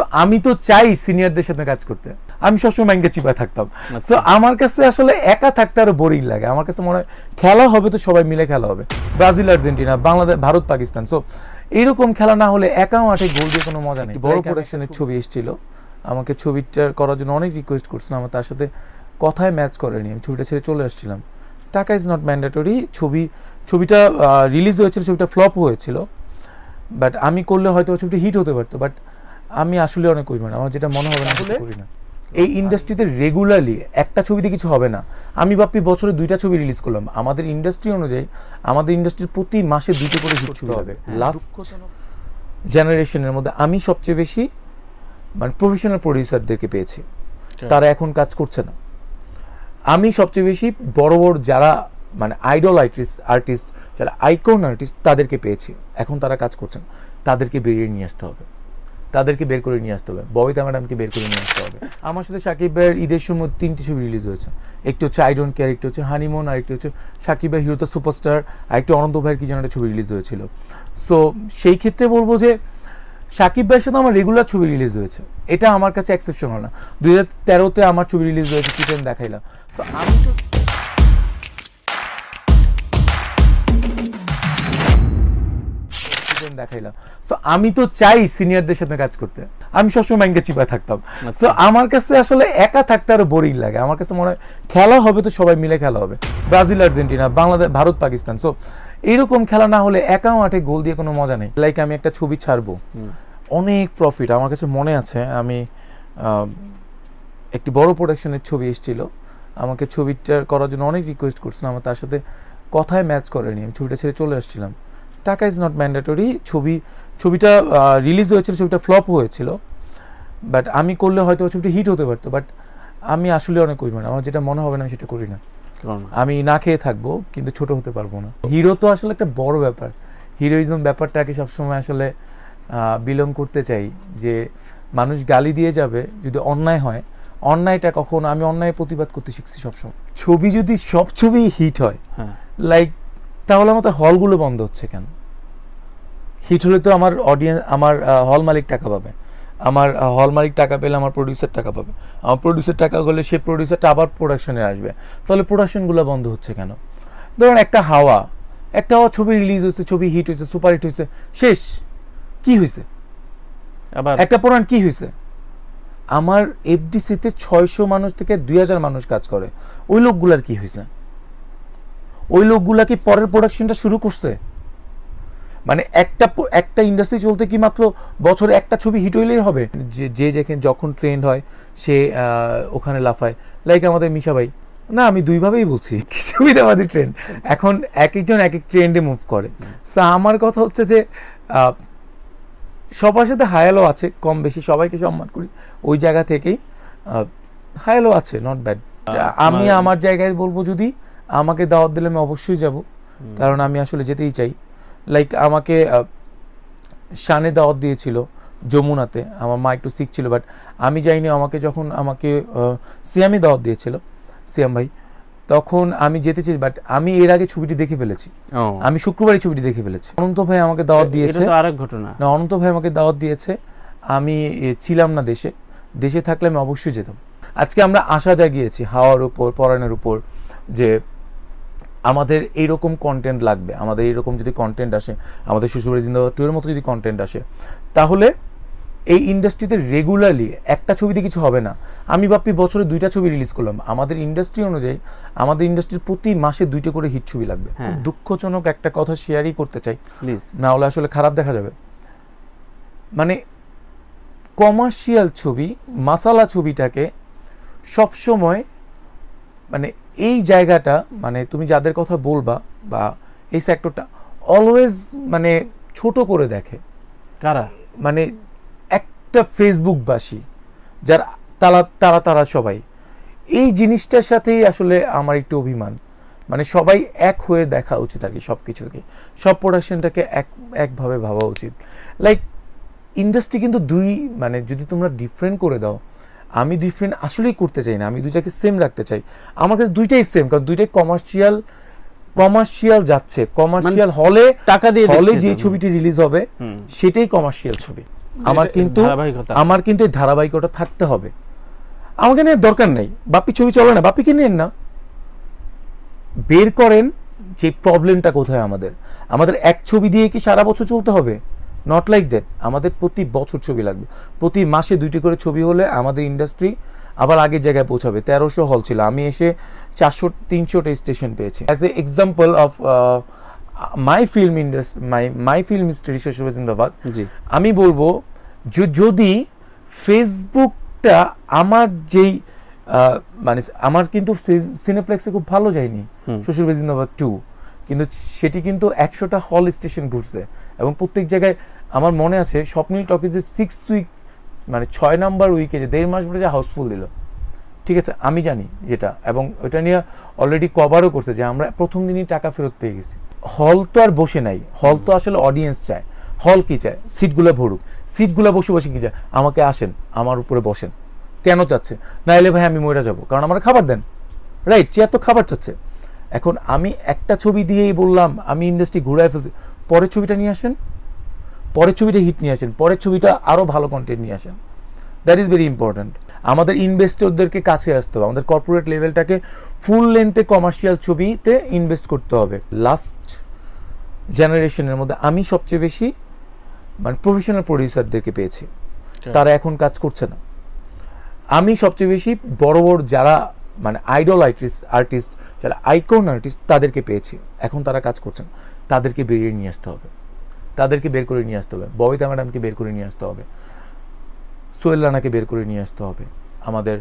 তো আমি তো চাই সিনিয়রদের সাথে কাজ করতে আমি সবসময় ব্যাংকে চিপা থাকতাম তো আচ্ছা। আমার কাছে আসলে একা থাকতে আরো বোরিং লাগে আমার কাছে মনে হয় খেলা হবে তো সবাই মিলে খেলা হবে Brazil Argentina Bangladesh Bharat Pakistan so এইরকম খেলা না হলে একা মাঠে গোল দিয়ে কোনো মজা নেই বড় প্রোডাকশনের ছবি এসেছিল আমাকে ছবিটা করার জন্য অনেক রিকোয়েস্ট করছিল আমার তার সাথে কথায় ম্যাচ করেনি আমি ছবিটা ছেড়ে চলে আসছিলাম টাকা ইজ নট ম্যান্ডেটরি ছবি ছবিটা রিলিজ হয়েছিল ছবিটা ফ্লপ হয়েছিল বাট আমি করলে হয়তো ছবিটা হিট হতে পারতো বাট আমি আসলে অনেক অভিমান আমার যেটা মনে হবে না করি না এই ইন্ডাস্ট্রিতে রেগুলারলি একটা ছবিতে কিছু হবে না আমি ভাবি বছরে দুইটা ছবি রিলিজ করলাম আমাদের ইন্ডাস্ট্রি অনুযায়ী আমাদের ইন্ডাস্ট্রির প্রতি মাসে দুটো করে ছবি হবে লাস্ট হ্যাঁ, জেনারেশনের মধ্যে আমি সবচেয়ে বেশি মানে প্রফেশনাল প্রডিউসারদেরকে পেয়েছি তারা এখন কাজ করছে না আমি সবচেয়ে বেশি বড় বড় যারা মানে আইডল আর্টিস্ট আর্টিস্ট যারা আইকন আর্টিস্ট তাদেরকে পেয়েছি এখন তারা কাজ করছেন তাদেরকে বেরিয়ে নিয়ে আসতে হবে তাদেরকে বের করে নিয়ে আসতে হবে ববিতা ম্যাডামকে বের করে নিয়ে আসতে হবে আমার সাথে সাকিব ভাইয়ের ঈদের সময় তিনটি ছবি রিলিজ হয়েছে একটি হচ্ছে আই ডোন্ট কেয়ার একটি হচ্ছে হানিমুন আরেকটি হচ্ছে সাকিব ভাই দা সুপারস্টার আরেকটি অনন্ত ভাইয়ের কি যেন একটা ছবি রিলিজ হয়েছিল সো সেই ক্ষেত্রে বলবো যে সাকিব ভাইয়ের সাথে আমার রেগুলার ছবি রিলিজ হয়েছে এটা আমার কাছে এক্সেপশনাল না দু হাজার তেরোতে আমার ছবি রিলিজ হয়েছে কিচেন দেখাইলাম তো আমি তো প্যাটার্ন দেখাইলাম সো আমি তো চাই সিনিয়রদের সাথে কাজ করতে আমি সবসময় মাইন্ডকে চিপা থাকতাম সো আচ্ছা। আমার কাছে আসলে একা থাকতে আরো বোরিং লাগে আমার কাছে মনে হয় খেলা হবে তো সবাই মিলে খেলা হবে Brazil Argentina Bangladesh Bharat Pakistan so এরকম খেলা না হলে একা মাঠে গোল দিয়ে কোনো মজা নেই লাইক আমি একটা ছবি ছাড়বো অনেক প্রফিট আমার কাছে মনে আছে আমি একটি বড় প্রোডাকশনের ছবি এসেছিল আমাকে ছবিটা করার জন্য অনেক রিকোয়েস্ট করছিলাম আমার তার সাথে কথায় ম্যাচ করেনি আমি ছবিটা ছেড়ে চলে আসছিলাম টাকা ইজ নট ম্যান্ডেটরি ছবি ছবিটা রিলিজ হয়েছিল ছবিটা ফ্লপ হয়েছিল বাট আমি করলে হয়তো ছবিটা হিট হতে পারতো বাট আমি আসলে অনেক করি না মানে আমার যেটা মনে হবে না আমি সেটা করি না আমি না খেয়ে থাকবো কিন্তু ছোট হতে পারবো না হিরো তো আসলে একটা বড় ব্যাপার হিরোইজম ব্যাপারটাকে সবসময় আসলে বিলং করতে চাই যে মানুষ গালি দিয়ে যাবে যদি অন্যায় হয় অন্যায়টা কখন আমি অন্যায় প্রতিবাদ করতে শিখছি সবসময় ছবি যদি সব ছবি হিট হয় লাইক হ্যাঁ। তাহলে আমাদের হলগুলো বন্ধ হচ্ছে কেন হিট হলে তো আমার অডিয়েন্স আমার হল মালিক টাকা পাবে আমার হল মালিক টাকা পেলে আমার প্রডিউসার টাকা পাবে আমার প্রডিউসার টাকা হলে সে প্রডিউসারটা আবার প্রোডাকশনে আসবে তাহলে প্রোডাকশনগুলো বন্ধ হচ্ছে কেন ধরুন একটা হাওয়া একটা ছবি রিলিজ হয়েছে ছবি হিট হয়েছে সুপার হিট হয়েছে শেষ কি হয়েছে আবার একটা পুরাণ কি হয়েছে আমার এফডিসিতে ছয়শো মানুষ থেকে দুই হাজার মানুষ কাজ করে ওই লোকগুলার কি হয়েছে ওই লোকগুলা কি পরের প্রোডাকশনটা শুরু করছে মানে একটা একটা ইন্ডাস্ট্রি চলতে কি মাত্র বছরে একটা ছবি হিট হইলেই হবে যে যে যেখানে যখন ট্রেন্ড হয় সে ওখানে লাফায় লাইক আমাদের মিশা ভাই না আমি দুইভাবেই বলছি সুবিধাবাদী ট্রেন্ড এখন এক একজন এক এক ট্রেন্ডে মুভ করে সো আমার কথা হচ্ছে যে সবার সাথে হায়ালো আছে কম বেশি সবাইকে সম্মান করি ওই জায়গা থেকেই হায়ালো আছে নট ব্যাড আমি আমার জায়গায় বলবো যদি আমাকে দাওয়াত দিলে আমি অবশ্যই যাব কারণ আমি আসলে যেতেই চাই লাইক আমাকে শানে দাওয়াত দিয়েছিল যমুনাতে আমার মা একটু শিখছিল বাট আমি যাইনি আমাকে যখন আমাকে সিয়ামে দাওয়াত দিয়েছিল সিয়াম ভাই তখন আমি যেতে চাই বাট আমি এর আগে ছবিটি দেখে ফেলেছি আমি শুক্রবারই ছবিটি দেখে ফেলেছি অনন্ত ভাই আমাকে দাওয়াত দিয়েছে আরেক ঘটনা না অনন্ত ভাই আমাকে দাওয়াত দিয়েছে আমি ছিলাম না দেশে দেশে থাকলে আমি অবশ্যই যেতাম আজকে আমরা আশা জাগিয়েছি হাওয়ার উপর পরাণের উপর যে আমাদের এইরকম কন্টেন্ট লাগবে আমাদের এইরকম যদি কন্টেন্ট আসে আমাদের শ্বশুরবাড়ি জিন্দাবাদ টুয়ের মতো যদি কন্টেন্ট আসে তাহলে এই ইন্ডাস্ট্রিতে রেগুলারলি একটা ছবিতে কিছু হবে না আমি ভাবি বছরে দুইটা ছবি রিলিজ করলাম আমাদের ইন্ডাস্ট্রি অনুযায়ী আমাদের ইন্ডাস্ট্রির প্রতি মাসে দুইটা করে হিট ছবি লাগবে হ্যাঁ। দুঃখজনক একটা কথা শেয়ারই করতে চাই না হলে আসলে খারাপ দেখা যাবে মানে কমার্শিয়াল ছবি মাসালা ছবিটাকে সবসময় মানে এই জায়গাটা মানে তুমি যাদের কথা বলবা বা এই সেক্টরটা অলওয়েজ মানে ছোট করে দেখে কারা মানে একটা ফেসবুকবাসী যার তারা তারা তারা সবাই এই জিনিসটার সাথেই আসলে আমার একটু অভিমান মানে সবাই এক হয়ে দেখা উচিত আর কি সব কিছুকে সব প্রোডাকশনটাকে এক একভাবে ভাবা উচিত লাইক ইন্ডাস্ট্রি কিন্তু দুই মানে যদি তোমরা ডিফারেন্ট করে দাও আমি ডিফারেন্ট আসলেই করতে চাই না আমি দুইটাকে সেম রাখতে চাই আমার কাছে দুইটাই সেম কারণ দুইটাই কমার্শিয়াল কমার্শিয়াল যাচ্ছে কমার্শিয়াল মানে হলে টাকা দিয়ে হলে যে ছবিটি রিলিজ হবে সেটাই কমার্শিয়াল ছবি আমার কিন্তু আমার কিন্তু এই ধারাবাহিকতা থাকতে হবে আমাকে নিয়ে দরকার নেই বাপি ছবি চলে না বাপিকে নেন না বের করেন যে প্রবলেমটা কোথায় আমাদের আমাদের এক ছবি দিয়ে কি সারা বছর চলতে হবে নট লাইক দ্যাট আমাদের প্রতি বছর ছবি লাগবে প্রতি মাসে দুইটি করে ছবি হলে আমাদের ইন্ডাস্ট্রি আবার আগের জায়গায় পৌঁছাবে তেরোশো হল ছিল আমি এসে চারশো তিনশোটা স্টেশন পেয়েছি as a example of my film industry my my film station জিন্দাবাদ আমি বলবো যদি ফেসবুকটা আমার যেই মানে আমার কিন্তু সিনেপ্লেক্সে খুব ভালো যায়নি শ্বশুরবাই জিন্দাবাদ টু কিন্তু সেটি কিন্তু একশোটা হল স্টেশন ঘুরছে এবং প্রত্যেক জায়গায় আমার মনে আছে স্বপ্নীল টকিজের সিক্স উইক মানে ছয় নাম্বার উইকে যে দেড় মাস পরে যে হাউসফুল দিল ঠিক আছে আমি জানি যেটা এবং ওইটা নিয়ে অলরেডি কভারও করছে যে আমরা প্রথম দিনই টাকা ফেরত পেয়ে গেছি হল তো আর বসে নাই হল তো আসলে অডিয়েন্স চায় হল কী চায় সিটগুলো ভরুক সিটগুলো বসে বসে কী চায় আমাকে আসেন আমার উপরে বসেন কেন চাচ্ছে না এলে ভাই আমি ময়রা যাব কারণ আমার খাবার দেন রাইট চেয়ার তো খাবার চাচ্ছে এখন আমি একটা ছবি দিয়েই বললাম আমি ইন্ডাস্ট্রি ঘুরে ফেলছি পরের ছবিটা নিয়ে আসেন পরের ছবিটা হিট নিয়ে আসেন পরের ছবিটা আরও ভালো কন্টেন্ট নিয়ে আসেন দ্যাট ইজ ভেরি ইম্পর্ট্যান্ট আমাদের ইনভেস্টরদেরকে কাছে আসতে হবে আমাদের কর্পোরেট লেভেলটাকে ফুল লেন্থে কমার্শিয়াল ছবিতে ইনভেস্ট করতে হবে লাস্ট জেনারেশনের মধ্যে আমি সবচেয়ে বেশি মানে প্রফেশনাল প্রডিউসারদেরকে পেয়েছি তারা এখন কাজ করছে না আমি সবচেয়ে বেশি বড় বড় যারা মানে আইডল আর্টিস্ট আর্টিস্ট যারা আইকন আর্টিস্ট তাদেরকে পেয়েছি এখন তারা কাজ করছেন তাদেরকে বেরিয়ে নিয়ে আসতে হবে তাদেরকে বের করে নিয়ে আসতে হবে ববিতা ম্যাডামকে বের করে নিয়ে আসতে হবে সোহেল রানাকে বের করে নিয়ে আসতে হবে আমাদের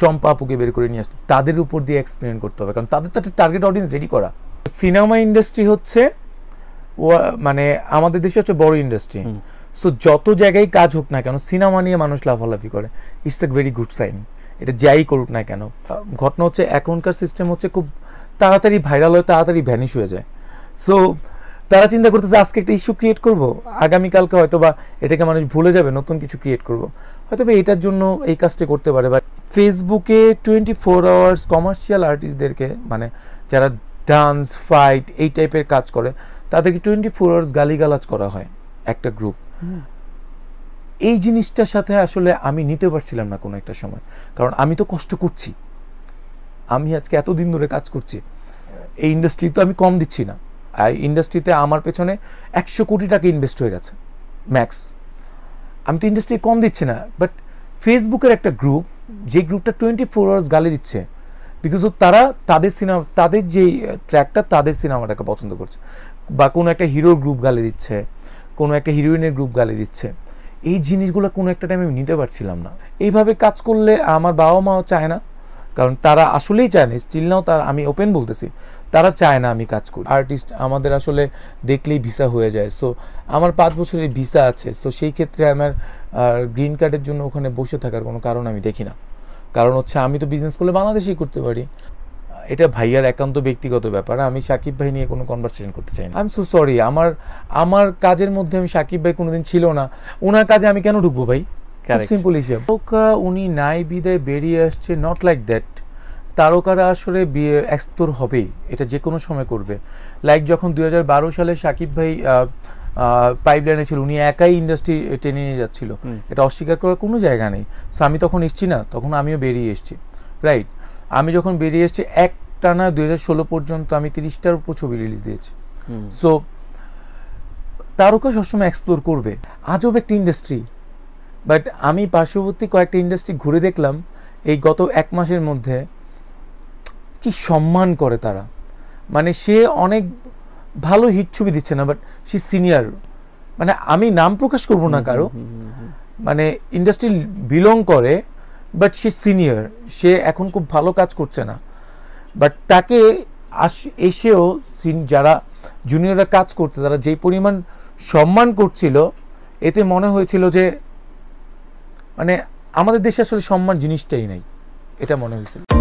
চম্পা আপুকে বের করে নিয়ে আসতে তাদের উপর দিয়ে এক্সপ্লেন করতে হবে কারণ তাদের তো একটা টার্গেট অডিয়েন্স রেডি করা সিনেমা ইন্ডাস্ট্রি হচ্ছে মানে আমাদের দেশে হচ্ছে বড় ইন্ডাস্ট্রি সো যত জায়গায় কাজ হোক না কেন সিনেমা নিয়ে মানুষ লাফালাফি করে it's a very good sign এটা যাই করুক না কেন ঘটনা হচ্ছে এখনকার সিস্টেম হচ্ছে খুব তাড়াতাড়ি ভাইরাল হয়ে তাড়াতাড়ি ভ্যানিশ হয়ে যায় সো তারা চিন্তা করতেছে আজকে একটা ইস্যু ক্রিয়েট করবো আগামীকালকে হয়তো বা এটাকে মানুষ ভুলে যাবে নতুন কিছু ক্রিয়েট করবো হয়তো বা এটার জন্য এই কাজটি করতে পারে বা ফেসবুকে টোয়েন্টি ফোর আওয়ার্স কমার্শিয়াল আর্টিস্টদেরকে মানে যারা ডান্স ফাইট এই টাইপের কাজ করে তাদেরকে টোয়েন্টি ফোর আওয়ার্স গালিগালাজ করা হয় একটা গ্রুপ এই জিনিসটার সাথে আসলে আমি নিতে পারছিলাম না কোনো একটা সময় কারণ আমি তো কষ্ট করছি আমি আজকে এতদিন ধরে কাজ করছি এই ইন্ডাস্ট্রি তো আমি কম দিচ্ছি না ইন্ডাস্ট্রিতে আমার পেছনে একশো কোটি টাকা ইনভেস্ট হয়ে গেছে ম্যাক্স আমি তো ইন্ডাস্ট্রি কম দিচ্ছি না বাট ফেসবুকের একটা গ্রুপ যে গ্রুপটা টোয়েন্টি ফোর আওয়ার্স গালি দিচ্ছে বিকজ তারা তাদের সিনেমা তাদের যেই ট্র্যাকটা তাদের সিনেমাটাকে পছন্দ করছে বা কোনো একটা হিরোর গ্রুপ গালি দিচ্ছে কোনো একটা হিরোইনের গ্রুপ গালি দিচ্ছে এই জিনিসগুলো কোনো একটা টাইমে আমি নিতে পারছিলাম না এইভাবে কাজ করলে আমার বাবা মাও চায় না কারণ তারা আসলেই চায় না স্টিল নাও তার আমি ওপেন বলতেছি তারা চায় না আমি কাজ করি আর্টিস্ট আমাদের আসলে দেখলেই ভিসা হয়ে যায় সো আমার পাঁচ বছরের ভিসা আছে সো সেই ক্ষেত্রে আমার গ্রিন কার্ডের জন্য ওখানে বসে থাকার কোনো কারণ আমি দেখি না কারণ হচ্ছে আমি তো বিজনেস করলে বাংলাদেশেই করতে পারি এটা ভাইয়ার একান্ত ব্যক্তিগত ব্যাপার আমি সাকিব ভাই নিয়ে কোনো কনভারসেশন করতে চাই না আই এম সো সরি আমার আমার কাজের মধ্যে আমি সাকিব ভাই কোনোদিন ছিল না ওনার কাজে আমি কেন ঢুকবো ভাই সিম্পল হিসাব উনি নাই বিদায় বেরিয়ে আসছে নট লাইক দ্যাট তারকারা আসলে বিয়ে এক্সপ্লোর হবেই এটা যে কোনো সময় করবে লাইক যখন দুই সালে সাকিব ভাই পাইপ লাইনে ছিল উনি একাই ইন্ডাস্ট্রি টেনে নিয়ে যাচ্ছিল এটা অস্বীকার করার কোনো জায়গা নেই সো আমি তখন এসছি না তখন আমিও বেরিয়ে এসছি রাইট আমি যখন বেরিয়ে এসেছি এক টানা দুই পর্যন্ত আমি তিরিশটার উপর ছবি রিলিজ দিয়েছি সো তারকা সবসময় এক্সপ্লোর করবে আজব একটা ইন্ডাস্ট্রি বাট আমি পার্শ্ববর্তী কয়েকটা ইন্ডাস্ট্রি ঘুরে দেখলাম এই গত এক মাসের মধ্যে কি সম্মান করে তারা মানে সে অনেক ভালো হিট ছবি দিচ্ছে না বাট সে সিনিয়র মানে আমি নাম প্রকাশ করব না কারো মানে ইন্ডাস্ট্রি বিলং করে বাট সে সিনিয়র সে এখন খুব ভালো কাজ করছে না বাট তাকে আস এসেও সিন যারা জুনিয়ররা কাজ করতে তারা যেই পরিমাণ সম্মান করছিল এতে মনে হয়েছিল যে মানে আমাদের দেশে আসলে সম্মান জিনিসটাই নাই এটা মনে হয়েছিল